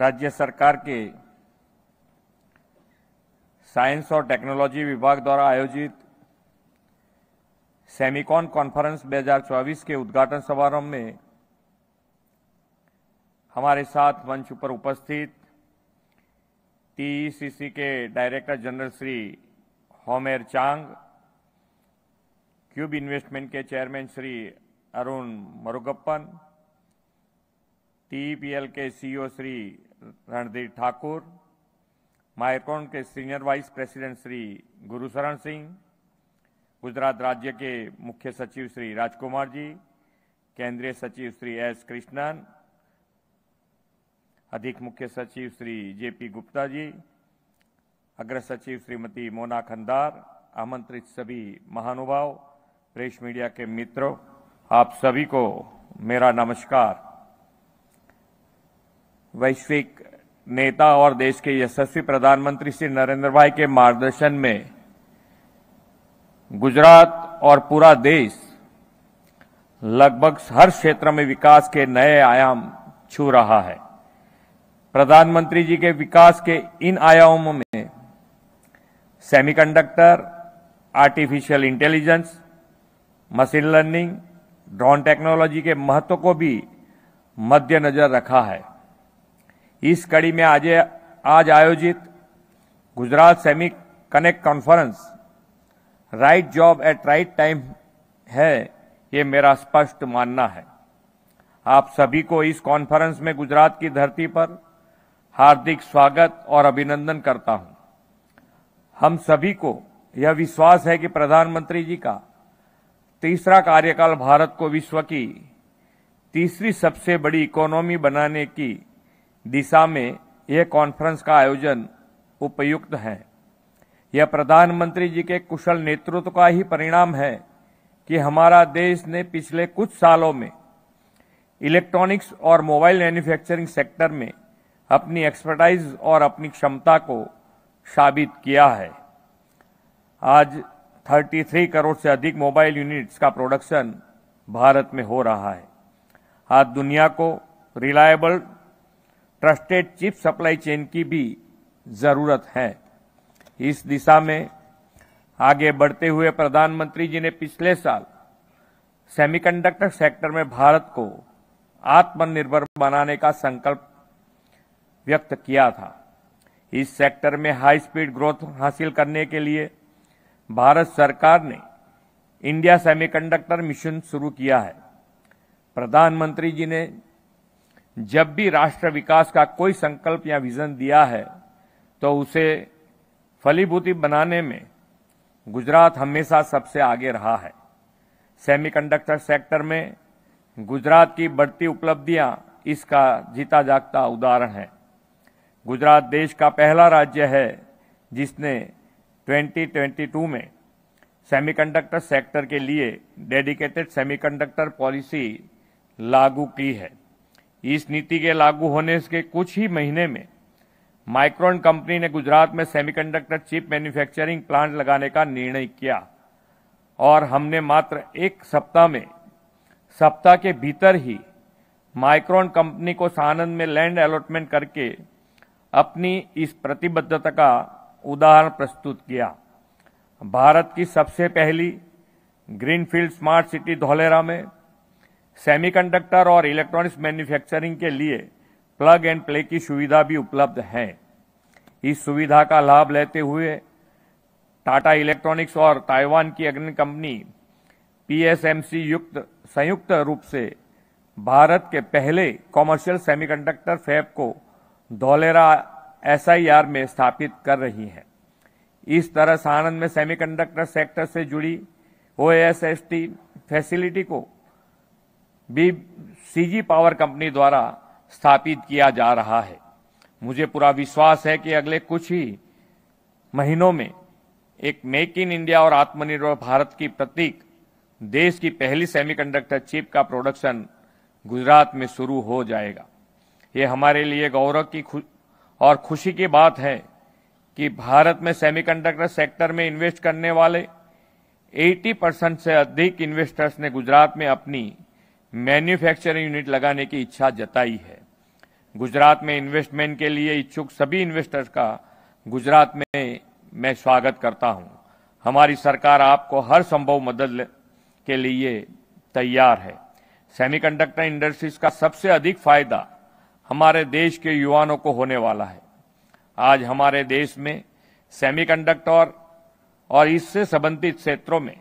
राज्य सरकार के साइंस और टेक्नोलॉजी विभाग द्वारा आयोजित सेमिकॉन कॉन्फ्रेंस 2024 के उद्घाटन समारोह में हमारे साथ मंच पर उपस्थित टीईसीसी के director general Shri Homer Chang Tube investment के चेयरमैन श्री अरुण मरुगप्पन टीपीएल के सीईओ श्री रणधीर ठाकुर मायकॉन के senior vice president Shri Gurusharan Singh Gujarat राज्य के मुख्य सचिव श्री राजकुमार जी केंद्रीय सचिव श्री एस कृष्णन अधिक मुख्य सचिव श्री जेपी गुप्ता जी अग्र सचिव श्रीमती मोना खंदार आमंत्रित सभी महानुभाव प्रेस मीडिया के मित्रों आप सभी को मेरा नमस्कार वैश्विक नेता और देश के यशस्वी प्रधानमंत्री श्री नरेंद्र भाई के मार्गदर्शन में गुजरात और पूरा देश लगभग हर क्षेत्र में विकास के नए आयाम छू रहा है प्रधानमंत्री जी के विकास के इन आयामों में semiconductor, artificial intelligence machine learning drone technology के महत्व को भी मद्देनजर रखा है इस कड़ी में आज आज आयोजित Gujarat semi connect conference right job at right time है ये मेरा स्पष्ट मानना है आप सभी को इस कॉन्फ्रेंस में गुजरात की धरती पर हार्दिक स्वागत और अभिनंदन करता हूं हम सभी को यह विश्वास है कि प्रधानमंत्री जी का तीसरा कार्यकाल भारत को विश्व की तीसरी सबसे बड़ी इकोनॉमी बनाने की दिशा में यह कॉन्फ्रेंस का आयोजन उपयुक्त है यह प्रधानमंत्री जी के कुशल नेतृत्व का ही परिणाम है कि हमारा देश ने पिछले कुछ सालों में इलेक्ट्रॉनिक्स और मोबाइल मैन्युफैक्चरिंग सेक्टर में अपनी एक्सपर्टाइज और अपनी क्षमता को साबित किया है आज 33 करोड़ से अधिक मोबाइल यूनिट्स का प्रोडक्शन भारत में हो रहा है आज दुनिया को reliable trusted chip supply chain की भी जरूरत है इस दिशा में आगे बढ़ते हुए प्रधानमंत्री जी ने पिछले साल सेमीकंडक्टर सेक्टर में भारत को आत्मनिर्भर बनाने का संकल्प व्यक्त किया था इस सेक्टर में हाई स्पीड ग्रोथ हासिल करने के लिए भारत सरकार ने इंडिया सेमीकंडक्टर मिशन शुरू किया है प्रधानमंत्री जी ने जब भी राष्ट्र विकास का कोई संकल्प या विजन दिया है तो उसे फलीभूति बनाने में गुजरात हमेशा सबसे आगे रहा है सेमीकंडक्टर सेक्टर में गुजरात की बढ़ती उपलब्धियां इसका जीता जागता उदाहरण है गुजरात देश का पहला राज्य है जिसने 2022 में सेमीकंडक्टर सेक्टर के लिए डेडिकेटेड सेमीकंडक्टर पॉलिसी लागू की है इस नीति के लागू होने के कुछ ही महीने में माइक्रोन कंपनी ने गुजरात में सेमीकंडक्टर चिप मैन्युफैक्चरिंग प्लांट लगाने का निर्णय किया और हमने मात्र एक सप्ताह में सप्ताह के भीतर ही माइक्रोन कंपनी को सानंद में लैंड अलॉटमेंट करके अपनी इस प्रतिबद्धता का उदाहरण प्रस्तुत किया भारत की सबसे पहली ग्रीनफील्ड स्मार्ट सिटी धोलेरा में सेमीकंडक्टर और इलेक्ट्रॉनिक्स मैन्युफैक्चरिंग के लिए प्लग एंड प्ले की सुविधा भी उपलब्ध है इस सुविधा का लाभ लेते हुए टाटा इलेक्ट्रॉनिक्स और ताइवान की अग्नि कंपनी पीएसएमसी युक्त संयुक्त रूप से भारत के पहले कॉमर्शियल सेमीकंडक्टर फैब को धोलेरा एसआईआर में स्थापित कर रही है इस तरह सानंद में सेमीकंडक्टर सेक्टर से जुड़ी ओएसएसटी फैसिलिटी को भी सीजी पावर कंपनी द्वारा स्थापित किया जा रहा है मुझे पूरा विश्वास है कि अगले कुछ ही महीनों में एक मेक इन इंडिया और आत्मनिर्भर भारत की प्रतीक देश की पहली सेमीकंडक्टर चिप का प्रोडक्शन गुजरात में शुरू हो जाएगा ये हमारे लिए गौरव की खु... और खुशी की बात है कि भारत में सेमीकंडक्टर सेक्टर में इन्वेस्ट करने वाले 80 परसेंट से अधिक इन्वेस्टर्स ने गुजरात में अपनी मैन्युफैक्चरिंग यूनिट लगाने की इच्छा जताई है गुजरात में इन्वेस्टमेंट के लिए इच्छुक सभी इन्वेस्टर्स का गुजरात में मैं स्वागत करता हूं। हमारी सरकार आपको हर संभव मदद के लिए तैयार है सेमीकंडक्टर इंडस्ट्रीज का सबसे अधिक फायदा हमारे देश के युवाओं को होने वाला है आज हमारे देश में सेमीकंडक्टर और इससे संबंधित क्षेत्रों में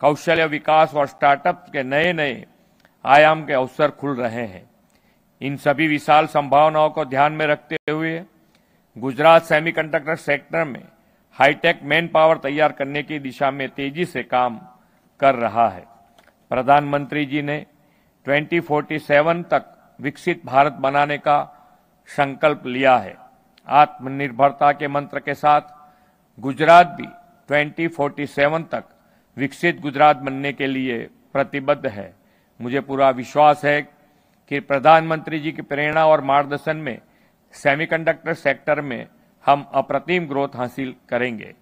कौशल्य विकास और स्टार्टअप के नए नए आयाम के अवसर खुल रहे हैं इन सभी विशाल संभावनाओं को ध्यान में रखते हुए गुजरात सेमीकंडक्टर सेक्टर में हाईटेक मैन पावर तैयार करने की दिशा में तेजी से काम कर रहा है प्रधानमंत्री जी ने 2047 तक विकसित भारत बनाने का संकल्प लिया है आत्मनिर्भरता के मंत्र के साथ गुजरात भी 2047 तक विकसित गुजरात बनने के लिए प्रतिबद्ध है मुझे पूरा विश्वास है कि प्रधानमंत्री जी की प्रेरणा और मार्गदर्शन में सेमीकंडक्टर सेक्टर में हम अप्रतिम ग्रोथ हासिल करेंगे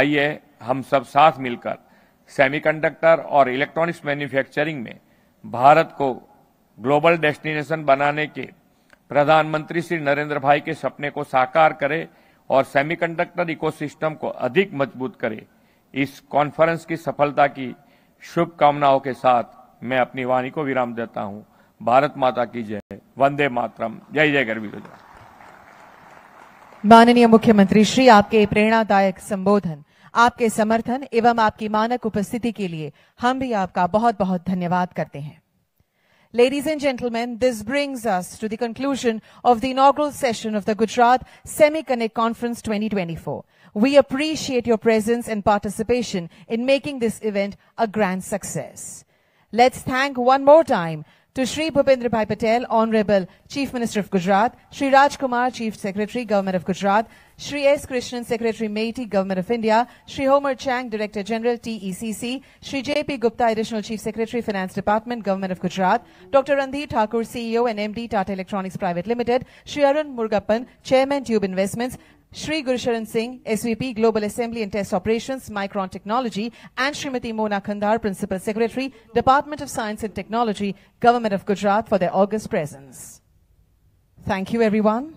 आइए हम सब साथ मिलकर सेमीकंडक्टर और इलेक्ट्रॉनिक्स मैन्युफैक्चरिंग में भारत को ग्लोबल डेस्टिनेशन बनाने के प्रधानमंत्री श्री नरेंद्र भाई के सपने को साकार करें और सेमीकंडक्टर इकोसिस्टम को अधिक मजबूत करें इस कॉन्फ्रेंस की सफलता की शुभकामनाओं के साथ मैं अपनी वाणी को विराम देता हूँ भारत माता की जय वंदे मातरम जय जय गर्वी गुजरात माननीय मुख्यमंत्री श्री आपके प्रेरणादायक संबोधन आपके समर्थन एवं आपकी मानक उपस्थिति के लिए हम भी आपका बहुत बहुत धन्यवाद करते हैं Ladies and gentlemen, this brings us to the conclusion of the inaugural session of the Gujarat Semiconnect Conference 2024. We appreciate your presence and participation in making this event a grand success. Let's thank one more time to Sri Bhupendra Bhai Patel, Honorable Chief Minister of Gujarat, Sri Raj Kumar, Chief Secretary, Government of Gujarat, Sri S. Krishnan, Secretary Meiti, Government of India, Sri Homer Chang, Director General, TECC, Sri J.P. Gupta, Additional Chief Secretary, Finance Department, Government of Gujarat, Dr. Randhir Thakur, CEO and MD, Tata Electronics Private Limited, Sri Arun Murgappan, Chairman, Tube Investments, Shri Gursharan Singh, SVP Global Assembly and Test Operations, Micron Technology, and Srimati Mona Kandhar, Principal Secretary, Department of Science and Technology, Government of Gujarat, for their august presence. Thank you, everyone.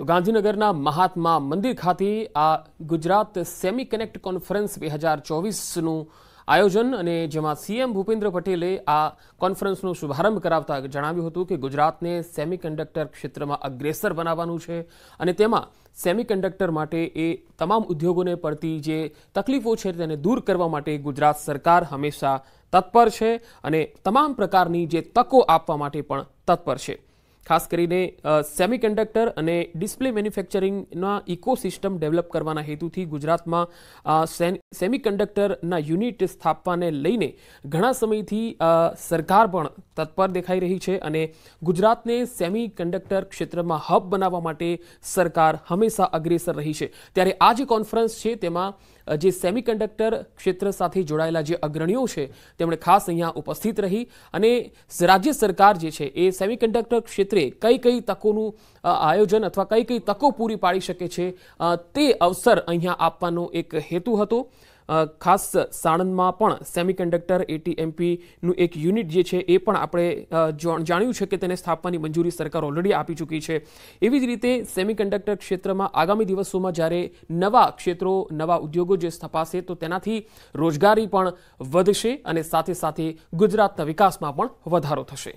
તો ગાંધીનગરના મહાત્મા મંદિર ખાતે આ Gujarat semi connect conference બે હજાર ચોવીસનું આયોજન અને જેમાં સીએમ ભૂપેન્દ્ર પટેલે આ કોન્ફરન્સનો શુભારંભ કરાવતા જણાવ્યું હતું કે ગુજરાતને સેમી કન્ડક્ટર ક્ષેત્રમાં અગ્રેસર બનાવવાનું છે અને તેમાં સેમી કન્ડક્ટર માટે એ તમામ ઉદ્યોગોને પડતી જે તકલીફો છે તેને દૂર કરવા માટે ગુજરાત સરકાર હંમેશા તત્પર છે અને તમામ પ્રકારની જે તકો આપવા માટે પણ તત્પર છે ખાસ કરીને સેમિકન્ડક્ટર અને ડિસ્પ્લે મેન્યુફેક્ચરિંગના ઇકોસિસ્ટમ ડેવલપ કરવાના હેતુથી ગુજરાતમાં સેમિકન્ડક્ટરના યુનિટ સ્થાપવાને લઈને ઘણા સમયથી સરકાર પણ તત્પર દેખાઈ રહી છે અને ગુજરાતને સેમિકન્ડક્ટર ક્ષેત્રમાં હબ બનાવવા માટે સરકાર હંમેશા અગ્રેસર રહી છે ત્યારે આ જે કોન્ફરન્સ છે તેમાં જે સેમિકન્ડક્ટર ક્ષેત્ર સાથે જોડાયેલા જે અગ્રણીઓ છે તેમણે ખાસ અહીંયા ઉપસ્થિત રહી અને રાજ્ય સરકાર જે છે એ સેમિકન્ડક્ટર ક્ષેત્રે કઈ કઈ તકોનું આયોજન અથવા કઈ કઈ તકો પૂરી પાડી શકે છે તે અવસર અહીંયા આપવાનો એક હેતુ હતો ખાસ સાણંદમાં પણ સેમિકન્ડક્ટર એટીએમપીનું એક યુનિટ જે છે એ પણ આપણે જાણ્યું છે કે તેને સ્થાપવાની મંજૂરી સરકાર ઓલરેડી આપી ચૂકી છે એવી જ રીતે સેમિકન્ડક્ટર ક્ષેત્રમાં આગામી દિવસોમાં જ્યારે નવા ક્ષેત્રો નવા ઉદ્યોગો જે સ્થપાશે તો તેનાથી રોજગારી પણ વધશે અને સાથે સાથે ગુજરાતના વિકાસમાં પણ વધારો થશે